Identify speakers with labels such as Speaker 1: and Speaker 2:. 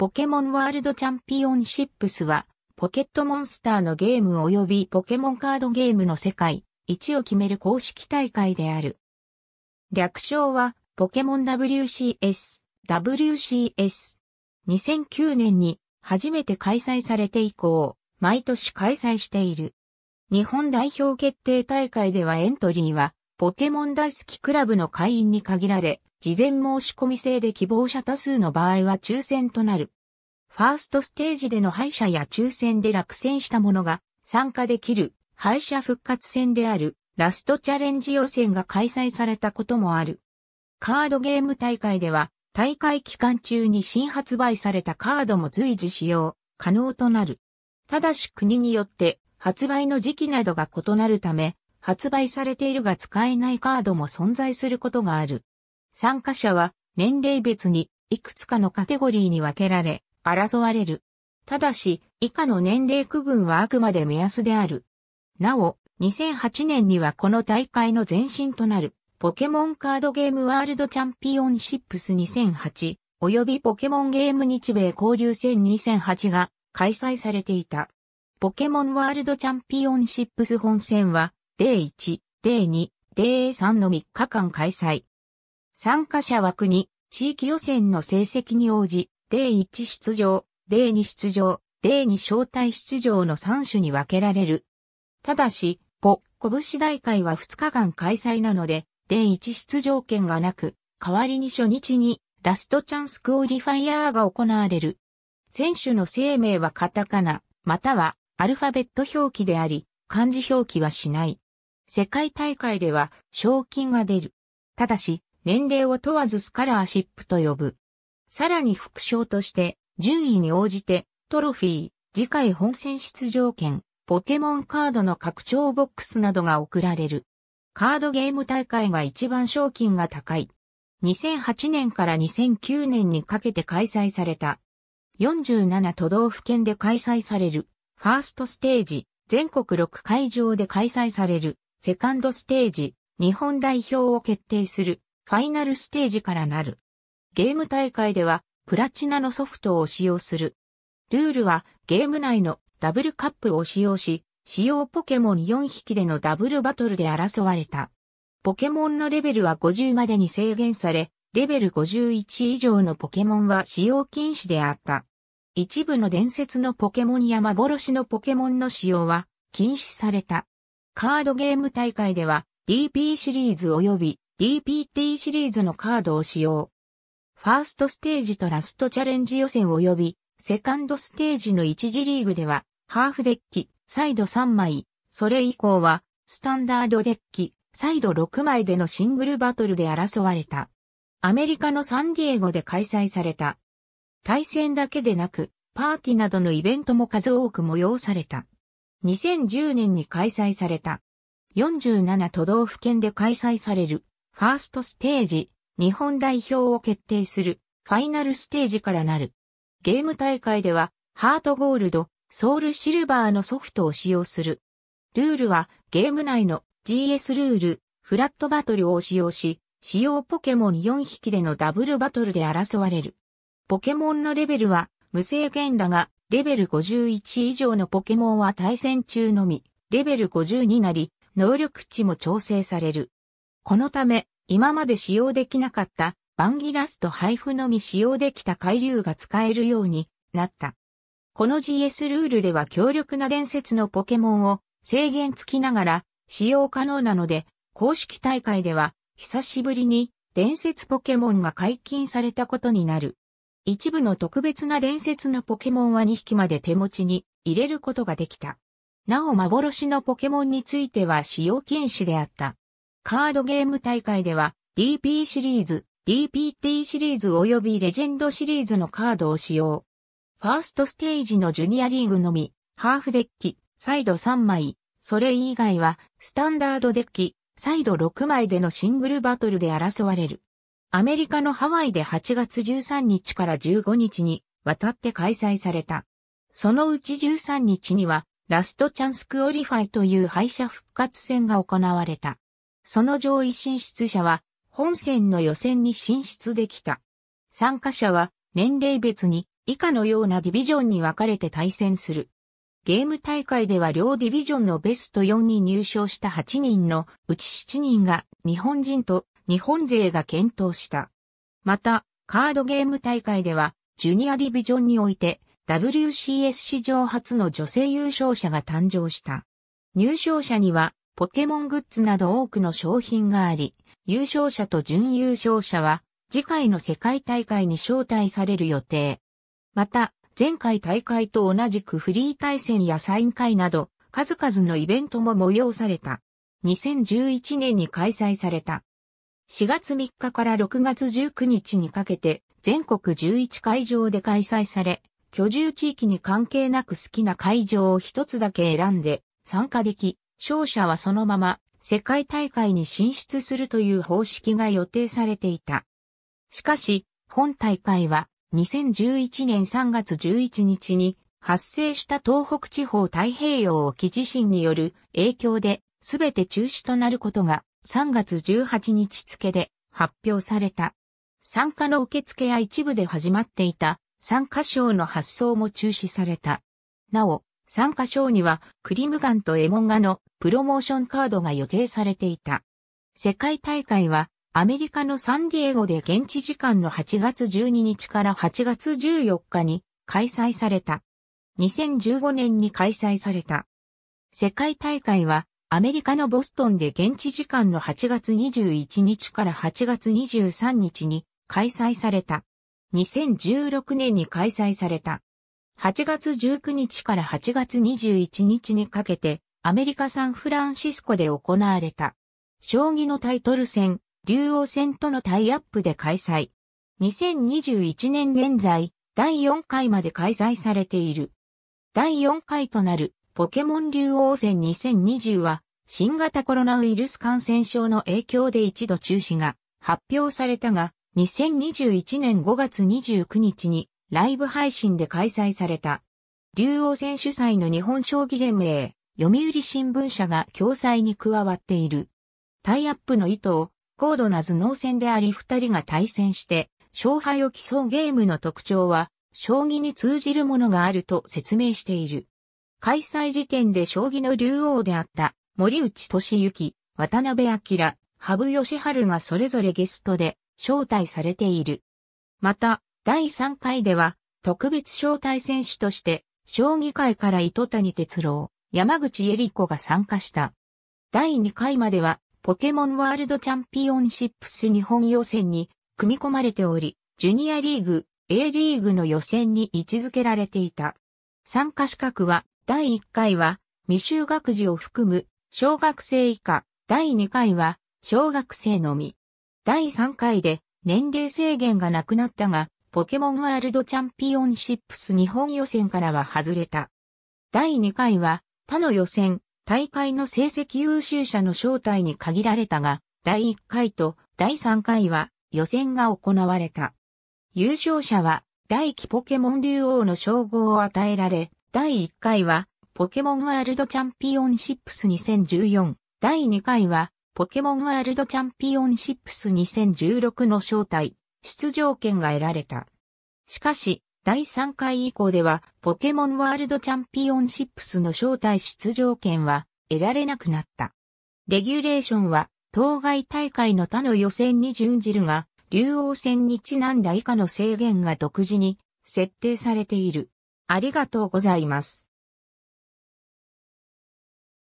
Speaker 1: ポケモンワールドチャンピオンシップスは、ポケットモンスターのゲーム及びポケモンカードゲームの世界、1を決める公式大会である。略称は、ポケモン WCS、WCS。2009年に初めて開催されて以降、毎年開催している。日本代表決定大会ではエントリーは、ポケモン大好きクラブの会員に限られ、事前申し込み制で希望者多数の場合は抽選となる。ファーストステージでの敗者や抽選で落選した者が参加できる敗者復活戦であるラストチャレンジ予選が開催されたこともある。カードゲーム大会では大会期間中に新発売されたカードも随時使用可能となる。ただし国によって発売の時期などが異なるため発売されているが使えないカードも存在することがある。参加者は年齢別にいくつかのカテゴリーに分けられ、争われる。ただし、以下の年齢区分はあくまで目安である。なお、2008年にはこの大会の前身となる、ポケモンカードゲームワールドチャンピオンシップス2008、及びポケモンゲーム日米交流戦2008が開催されていた。ポケモンワールドチャンピオンシップス本戦は、デー1、デー2、デー3の3日間開催。参加者は国、地域予選の成績に応じ、例1出場、例2出場、例2招待出場の3種に分けられる。ただし、ポ、拳大会は2日間開催なので、例1出場権がなく、代わりに初日にラストチャンスクオリファイアーが行われる。選手の生命はカタカナ、またはアルファベット表記であり、漢字表記はしない。世界大会では賞金が出る。ただし、年齢を問わずスカラーシップと呼ぶ。さらに副賞として、順位に応じて、トロフィー、次回本戦出場権、ポケモンカードの拡張ボックスなどが贈られる。カードゲーム大会が一番賞金が高い。2008年から2009年にかけて開催された。47都道府県で開催される。ファーストステージ、全国6会場で開催される。セカンドステージ、日本代表を決定する。ファイナルステージからなる。ゲーム大会では、プラチナのソフトを使用する。ルールは、ゲーム内のダブルカップを使用し、使用ポケモン4匹でのダブルバトルで争われた。ポケモンのレベルは50までに制限され、レベル51以上のポケモンは使用禁止であった。一部の伝説のポケモンや幻のポケモンの使用は禁止された。カードゲーム大会では DP シリーズ及び DPT シリーズのカードを使用。ファーストステージとラストチャレンジ予選及び、セカンドステージの1次リーグでは、ハーフデッキ、サイド3枚、それ以降は、スタンダードデッキ、サイド6枚でのシングルバトルで争われた。アメリカのサンディエゴで開催された。対戦だけでなく、パーティーなどのイベントも数多く催された。2010年に開催された。47都道府県で開催される。ファーストステージ、日本代表を決定する、ファイナルステージからなる。ゲーム大会では、ハートゴールド、ソウルシルバーのソフトを使用する。ルールは、ゲーム内の GS ルール、フラットバトルを使用し、使用ポケモン4匹でのダブルバトルで争われる。ポケモンのレベルは無制限だが、レベル51以上のポケモンは対戦中のみ、レベル50になり、能力値も調整される。このため、今まで使用できなかったバンギラスト配布のみ使用できた回流が使えるようになった。この GS ルールでは強力な伝説のポケモンを制限付きながら使用可能なので、公式大会では久しぶりに伝説ポケモンが解禁されたことになる。一部の特別な伝説のポケモンは2匹まで手持ちに入れることができた。なお幻のポケモンについては使用禁止であった。カードゲーム大会では DP シリーズ、DPT シリーズ及びレジェンドシリーズのカードを使用。ファーストステージのジュニアリーグのみ、ハーフデッキ、サイド3枚、それ以外はスタンダードデッキ、サイド6枚でのシングルバトルで争われる。アメリカのハワイで8月13日から15日に渡って開催された。そのうち13日にはラストチャンスクオリファイという敗者復活戦が行われた。その上位進出者は本戦の予選に進出できた。参加者は年齢別に以下のようなディビジョンに分かれて対戦する。ゲーム大会では両ディビジョンのベスト4に入賞した8人のうち7人が日本人と日本勢が検討した。また、カードゲーム大会ではジュニアディビジョンにおいて WCS 史上初の女性優勝者が誕生した。入賞者にはポケモングッズなど多くの商品があり、優勝者と準優勝者は次回の世界大会に招待される予定。また、前回大会と同じくフリー対戦やサイン会など、数々のイベントも催された。2011年に開催された。4月3日から6月19日にかけて、全国11会場で開催され、居住地域に関係なく好きな会場を一つだけ選んで参加でき、勝者はそのまま世界大会に進出するという方式が予定されていた。しかし、本大会は2011年3月11日に発生した東北地方太平洋沖地震による影響で全て中止となることが3月18日付で発表された。参加の受付や一部で始まっていた参加賞の発送も中止された。なお、参加賞には、クリムガンとエモンガのプロモーションカードが予定されていた。世界大会は、アメリカのサンディエゴで現地時間の8月12日から8月14日に開催された。2015年に開催された。世界大会は、アメリカのボストンで現地時間の8月21日から8月23日に開催された。2016年に開催された。8月19日から8月21日にかけて、アメリカ・サンフランシスコで行われた。将棋のタイトル戦、竜王戦とのタイアップで開催。2021年現在、第4回まで開催されている。第4回となるポケモン竜王戦2020は、新型コロナウイルス感染症の影響で一度中止が発表されたが、2021年5月29日にライブ配信で開催された。竜王戦主催の日本将棋連盟、読売新聞社が共催に加わっている。タイアップの意図を、高度な頭脳戦であり二人が対戦して、勝敗を競うゲームの特徴は、将棋に通じるものがあると説明している。開催時点で将棋の竜王であった森内俊之、渡辺明、羽生善治がそれぞれゲストで招待されている。また、第3回では、特別招待選手として、将棋界から糸谷哲郎、山口恵里子が参加した。第2回までは、ポケモンワールドチャンピオンシップス日本予選に組み込まれており、ジュニアリーグ、A リーグの予選に位置づけられていた。参加資格は、第1回は、未就学児を含む、小学生以下、第2回は、小学生のみ。第3回で、年齢制限がなくなったが、ポケモンワールドチャンピオンシップス日本予選からは外れた。第2回は、他の予選、大会の成績優秀者の招待に限られたが、第1回と第3回は予選が行われた。優勝者は、第期ポケモン竜王の称号を与えられ、第1回は、ポケモンワールドチャンピオンシップス2014、第2回は、ポケモンワールドチャンピオンシップス2016の招待、出場権が得られた。しかし、第3回以降では、ポケモンワールドチャンピオンシップスの招待出場権は得られなくなった。レギュレーションは、当該大会の他の予選に準じるが、竜王戦にちなんだ以下の制限が独自に設定されている。ありがとうございます。